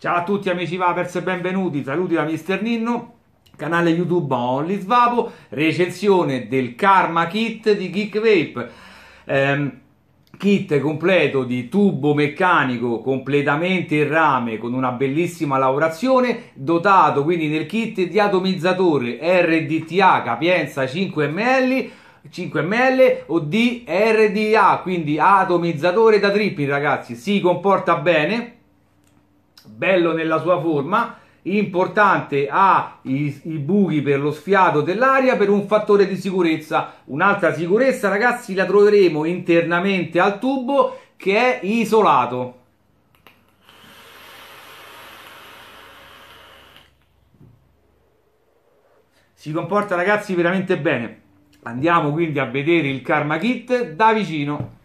Ciao a tutti amici Vapers e benvenuti, saluti da Mister Ninno, canale YouTube Only Svapo, recensione del Karma Kit di Geek Vape. Ehm, kit completo di tubo meccanico completamente in rame con una bellissima lavorazione dotato quindi nel kit di atomizzatore RDTA capienza 5 ml 5 ml o di RDA quindi atomizzatore da tripping ragazzi si comporta bene bello nella sua forma, importante ha i, i, buchi per lo sfiato dell'aria per un fattore di sicurezza. Un'altra sicurezza, ragazzi, la troveremo internamente al tubo che è isolato. Si comporta, ragazzi, veramente bene. Andiamo quindi a vedere il Karma Kit da vicino.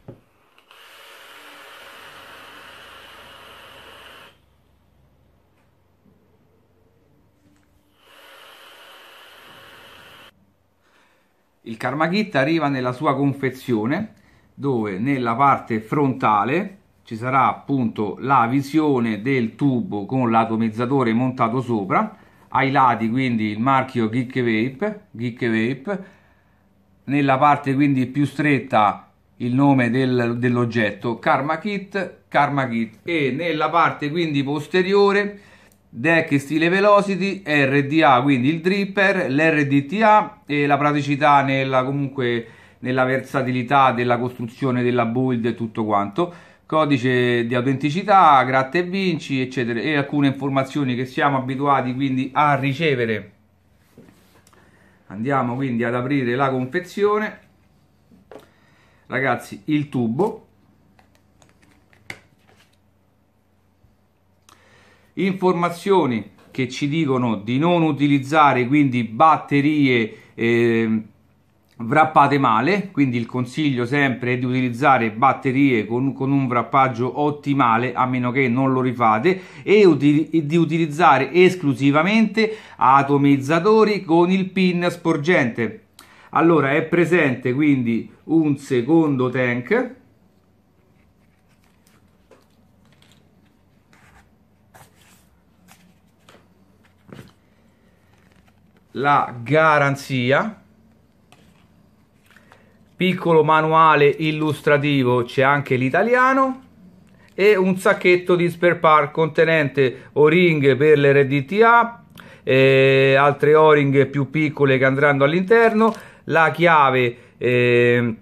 Il Karma Kit arriva nella sua confezione dove nella parte frontale ci sarà appunto la visione del tubo con l'atomizzatore montato sopra ai lati quindi il marchio Geek Vape, Geek Vape. nella parte quindi più stretta il nome del, dell'oggetto Karma Kit, Karma Kit e nella parte quindi posteriore deck stile velocity, RDA quindi il dripper, l'RDTA e la praticità nella, comunque, nella versatilità della costruzione della build e tutto quanto codice di autenticità, gratta e vinci eccetera e alcune informazioni che siamo abituati quindi a ricevere andiamo quindi ad aprire la confezione ragazzi il tubo Informazioni che ci dicono di non utilizzare quindi batterie eh, wrappate male, quindi il consiglio sempre è di utilizzare batterie con, con un wrappaggio ottimale a meno che non lo rifate e uti di utilizzare esclusivamente atomizzatori con il pin sporgente. Allora è presente quindi un secondo tank la garanzia piccolo manuale illustrativo c'è anche l'italiano e un sacchetto di spare part contenente o-ring per l'RDTA eh, altre o-ring più piccole che andranno all'interno la chiave eh,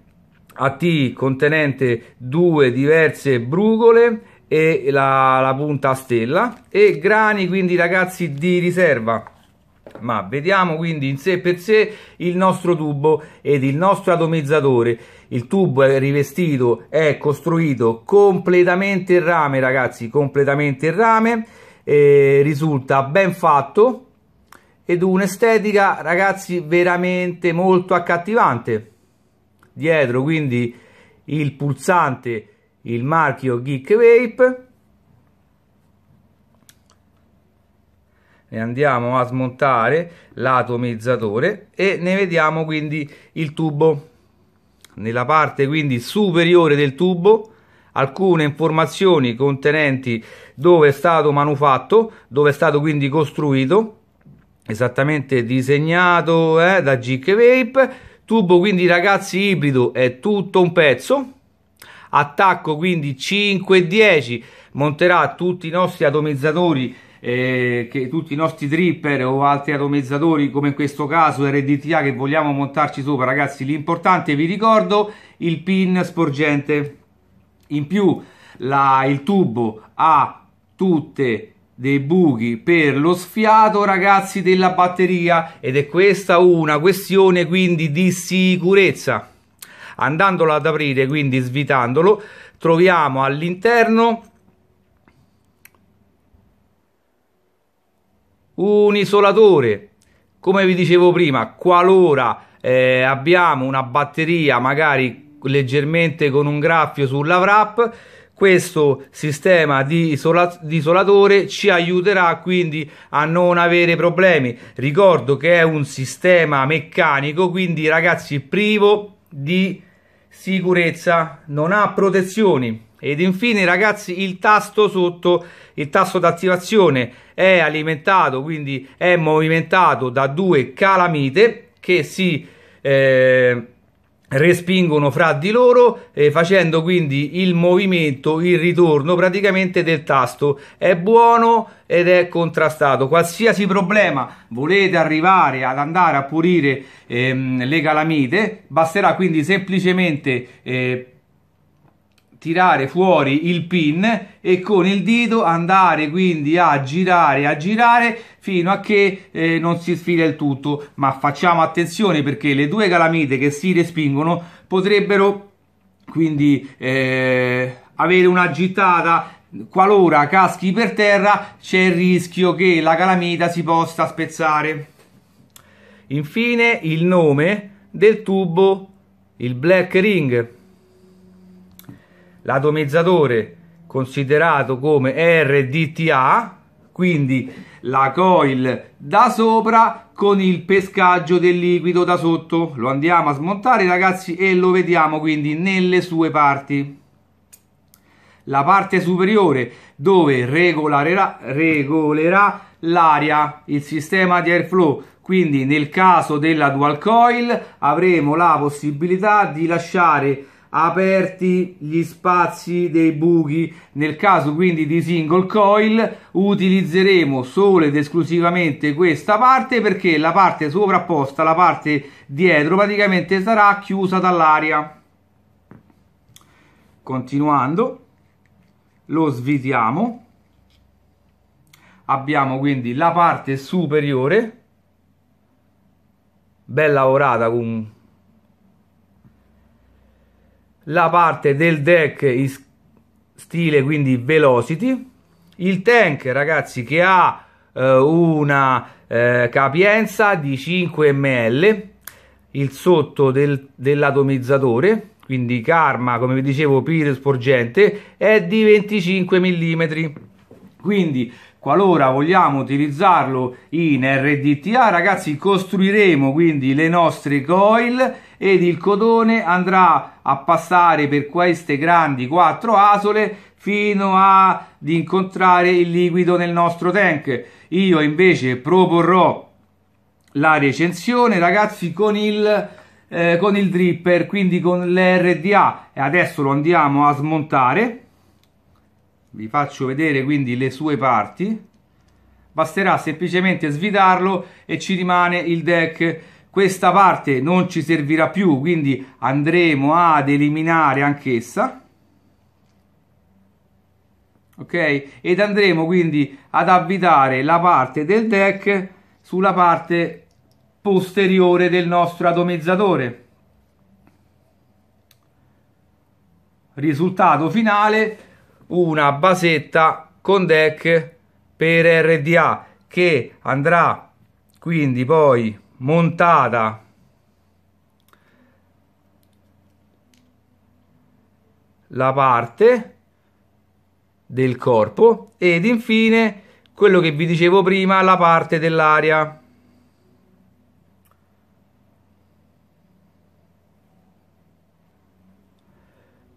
AT contenente due diverse brugole e la, la punta a stella e grani quindi ragazzi di riserva ma vediamo quindi in sé per sé il nostro tubo ed il nostro atomizzatore il tubo è rivestito è costruito completamente in rame ragazzi completamente in rame e risulta ben fatto ed un'estetica ragazzi veramente molto accattivante dietro quindi il pulsante il marchio Geek Vape e andiamo a smontare l'atomizzatore e ne vediamo quindi il tubo nella parte quindi superiore del tubo alcune informazioni contenenti dove è stato manufatto dove è stato quindi costruito esattamente disegnato eh, da Gic Vape tubo quindi ragazzi ibrido è tutto un pezzo attacco quindi 5 10 monterà tutti i nostri atomizzatori eh, che tutti i nostri dripper o altri atomizzatori come in questo caso RDTA che vogliamo montarci sopra ragazzi l'importante vi ricordo il pin sporgente in più la, il tubo ha tutte dei buchi per lo sfiato ragazzi della batteria ed è questa una questione quindi di sicurezza andandolo ad aprire quindi svitandolo troviamo all'interno un isolatore. Come vi dicevo prima, qualora eh, abbiamo una batteria magari leggermente con un graffio sulla wrap, questo sistema di, isola- di, isolatore ci aiuterà quindi a non avere problemi. Ricordo che è un sistema meccanico, quindi ragazzi privo di sicurezza, non ha protezioni. Ed infine ragazzi il tasto sotto, il tasto d'attivazione è alimentato, quindi è movimentato da due calamite che si eh, respingono fra di loro eh, facendo quindi il movimento, il ritorno praticamente del tasto. È buono ed è contrastato. Qualsiasi problema volete arrivare ad andare a pulire ehm, le calamite, basterà quindi semplicemente... Eh, tirare fuori il pin e con il dito andare quindi a girare a girare fino a che eh, non si sfila il tutto ma facciamo attenzione perché le due calamite che si respingono potrebbero quindi eh, avere una gittata qualora caschi per terra c'è il rischio che la calamita si possa spezzare infine il nome del tubo il black ring l'atomizzatore considerato come RDTA, quindi la coil da sopra con il pescaggio del liquido da sotto. Lo andiamo a smontare ragazzi e lo vediamo quindi nelle sue parti. La parte superiore dove regolerà, regolerà l'aria, il sistema di airflow, quindi nel caso della dual coil avremo la possibilità di lasciare aperti gli spazi dei buchi nel caso quindi di single coil utilizzeremo solo ed esclusivamente questa parte perché la parte sovrapposta la parte dietro praticamente sarà chiusa dall'aria continuando lo svitiamo abbiamo quindi la parte superiore bella lavorata con la parte del deck in stile quindi velocity il tank ragazzi che ha eh, una eh, capienza di 5 ml il sotto del, dell'atomizzatore quindi karma come vi dicevo pir sporgente è di 25 mm quindi qualora vogliamo utilizzarlo in RDTA ragazzi costruiremo quindi le nostre coil ed il codone andrà a passare per queste grandi quattro asole fino ad incontrare il liquido nel nostro tank. Io invece proporrò la recensione, ragazzi, con il, eh, con il dripper, quindi con l'RDA. E adesso lo andiamo a smontare. Vi faccio vedere quindi le sue parti. Basterà semplicemente svitarlo e ci rimane il deck questa parte non ci servirà più quindi andremo ad eliminare anch'essa ok ed andremo quindi ad avvitare la parte del deck sulla parte posteriore del nostro atomizzatore risultato finale una basetta con deck per RDA che andrà quindi poi montata la parte del corpo ed infine quello che vi dicevo prima la parte dell'aria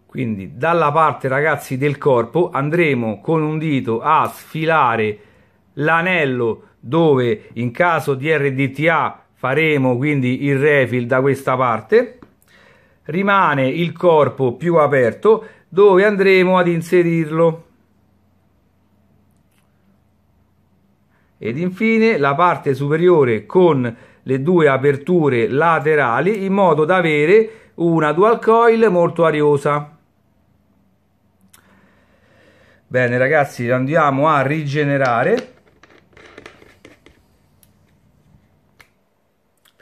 quindi dalla parte ragazzi del corpo andremo con un dito a sfilare l'anello dove in caso di RDTA faremo quindi il refill da questa parte rimane il corpo più aperto dove andremo ad inserirlo ed infine la parte superiore con le due aperture laterali in modo da avere una dual coil molto ariosa bene ragazzi andiamo a rigenerare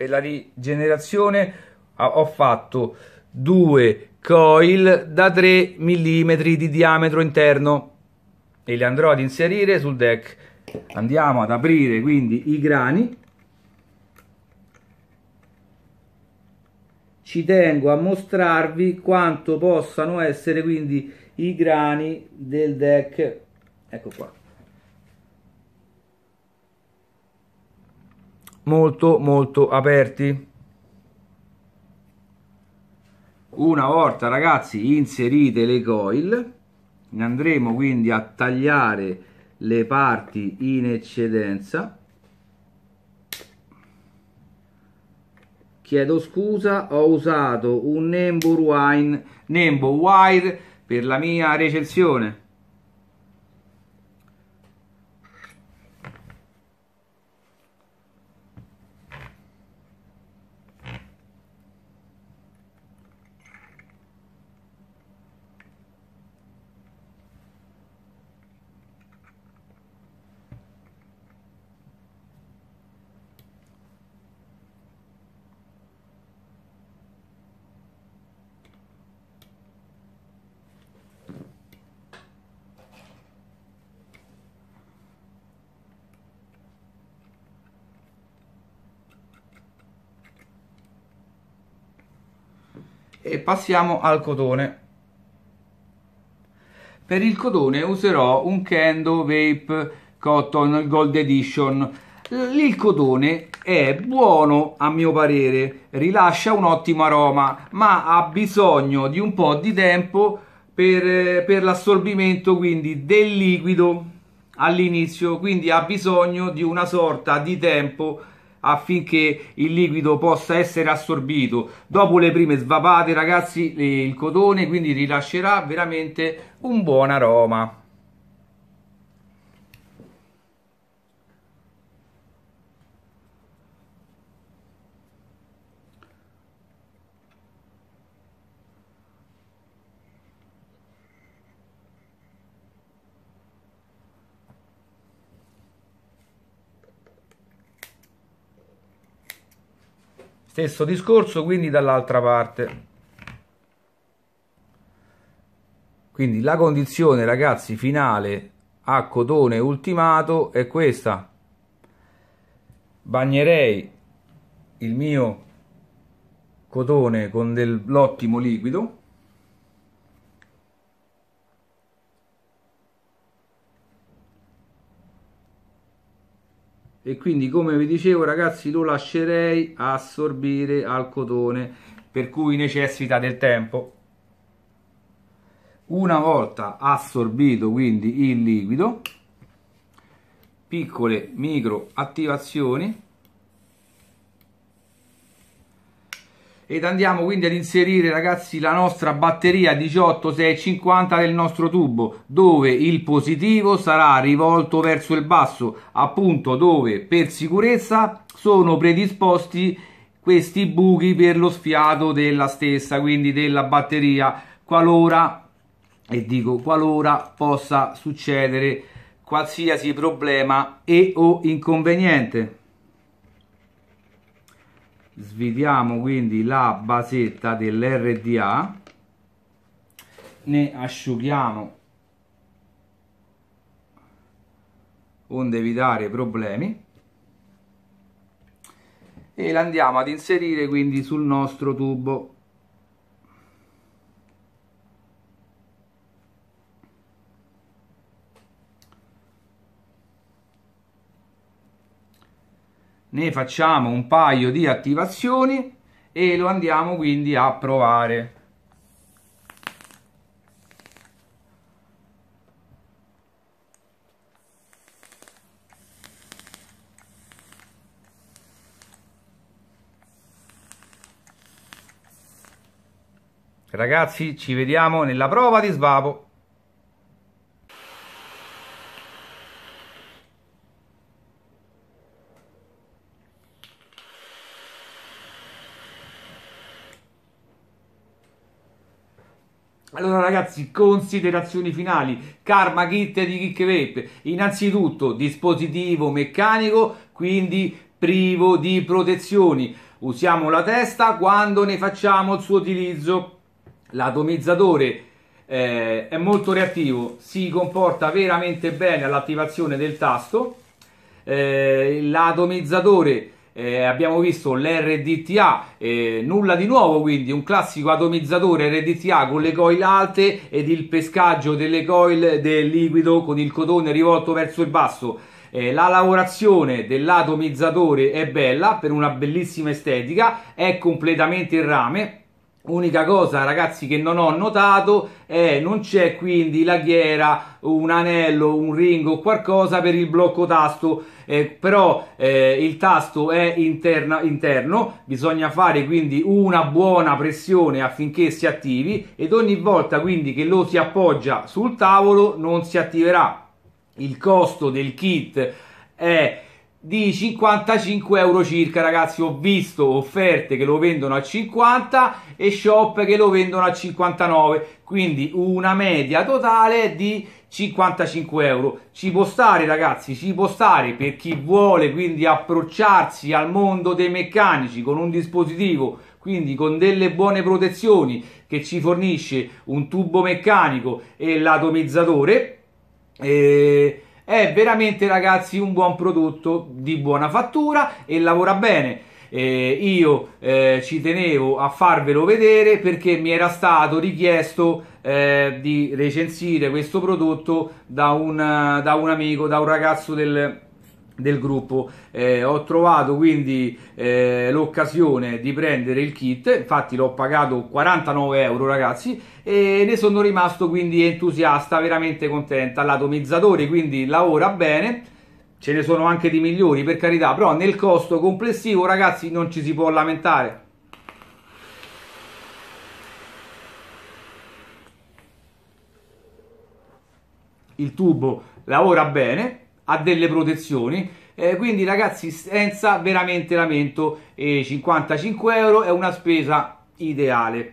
per la rigenerazione ho fatto due coil da 3 mm di diametro interno e le andrò ad inserire sul deck andiamo ad aprire quindi i grani ci tengo a mostrarvi quanto possano essere quindi i grani del deck ecco qua molto molto aperti una volta ragazzi inserite le coil andremo quindi a tagliare le parti in eccedenza chiedo scusa ho usato un Nembo Wine Nembo Wire per la mia recensione e passiamo al codone per il codone userò un Kendo Vape Cotton Gold Edition il codone è buono a mio parere rilascia un ottimo aroma ma ha bisogno di un po' di tempo per, per l'assorbimento quindi del liquido all'inizio quindi ha bisogno di una sorta di tempo affinché il liquido possa essere assorbito. Dopo le prime svapate, ragazzi, eh, il cotone quindi rilascerà veramente un buon aroma. Stesso discorso quindi dall'altra parte. Quindi la condizione ragazzi finale a cotone ultimato è questa. Bagnerei il mio cotone con dell'ottimo liquido e quindi come vi dicevo ragazzi lo lascerei assorbire al cotone per cui necessita del tempo una volta assorbito quindi il liquido piccole micro attivazioni ed andiamo quindi ad inserire ragazzi la nostra batteria 18650 del nostro tubo dove il positivo sarà rivolto verso il basso appunto dove per sicurezza sono predisposti questi buchi per lo sfiato della stessa quindi della batteria qualora e dico qualora possa succedere qualsiasi problema e o inconveniente svitiamo quindi la basetta dell'RDA ne asciughiamo onde evitare problemi e la andiamo ad inserire quindi sul nostro tubo ne facciamo un paio di attivazioni e lo andiamo quindi a provare Ragazzi, ci vediamo nella prova di svapo. ragazzi, considerazioni finali. Karma kit di Kick Vape. Innanzitutto, dispositivo meccanico, quindi privo di protezioni. Usiamo la testa quando ne facciamo il suo utilizzo. L'atomizzatore eh, è molto reattivo, si comporta veramente bene all'attivazione del tasto. Eh, l'atomizzatore eh, abbiamo visto l'RDTA, eh, nulla di nuovo quindi, un classico atomizzatore RDTA con le coil alte ed il pescaggio delle coil del liquido con il cotone rivolto verso il basso. Eh, la lavorazione dell'atomizzatore è bella per una bellissima estetica, è completamente in rame. Unica cosa, ragazzi, che non ho notato è non c'è quindi la ghiera, un anello, un ring o qualcosa per il blocco tasto eh, però eh, il tasto è interna, interno, bisogna fare quindi una buona pressione affinché si attivi ed ogni volta quindi che lo si appoggia sul tavolo non si attiverà. Il costo del kit è di 55 euro circa ragazzi ho visto offerte che lo vendono a 50 e shop che lo vendono a 59 quindi una media totale di 55 euro ci può stare ragazzi ci può stare per chi vuole quindi approcciarsi al mondo dei meccanici con un dispositivo quindi con delle buone protezioni che ci fornisce un tubo meccanico e l'atomizzatore eh, è veramente ragazzi un buon prodotto di buona fattura e lavora bene eh, io eh, ci tenevo a farvelo vedere perché mi era stato richiesto eh, di recensire questo prodotto da, una, da un amico, da un ragazzo del, del gruppo eh, ho trovato quindi eh, l'occasione di prendere il kit infatti l'ho pagato 49 euro ragazzi e ne sono rimasto quindi entusiasta veramente contenta l'atomizzatore quindi lavora bene ce ne sono anche di migliori per carità però nel costo complessivo ragazzi non ci si può lamentare il tubo lavora bene, ha delle protezioni. Eh, quindi ragazzi, senza veramente lamento, eh, 55 euro è una spesa ideale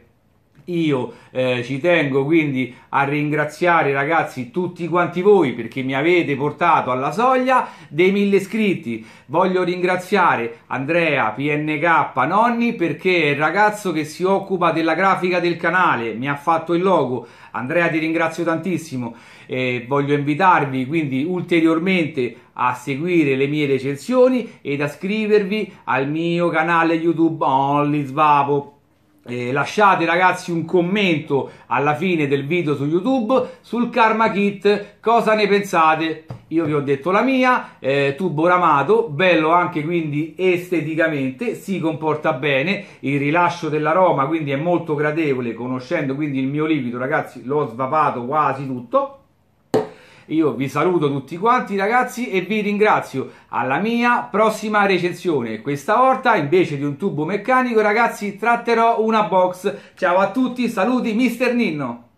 io eh, ci tengo quindi a ringraziare ragazzi tutti quanti voi perché mi avete portato alla soglia dei mille iscritti. Voglio ringraziare Andrea PNK Nonni perché è il ragazzo che si occupa della grafica del canale, mi ha fatto il logo. Andrea ti ringrazio tantissimo eh, voglio invitarvi quindi ulteriormente a seguire le mie recensioni ed a iscrivervi al mio canale YouTube Only Svapo eh, lasciate ragazzi un commento alla fine del video su YouTube sul Karma Kit, cosa ne pensate? Io vi ho detto la mia, eh, tubo ramato, bello anche quindi esteticamente, si comporta bene, il rilascio dell'aroma quindi è molto gradevole, conoscendo quindi il mio liquido ragazzi l'ho svapato quasi tutto io vi saluto tutti quanti ragazzi e vi ringrazio alla mia prossima recensione. Questa volta invece di un tubo meccanico ragazzi tratterò una box. Ciao a tutti, saluti Mister Ninno.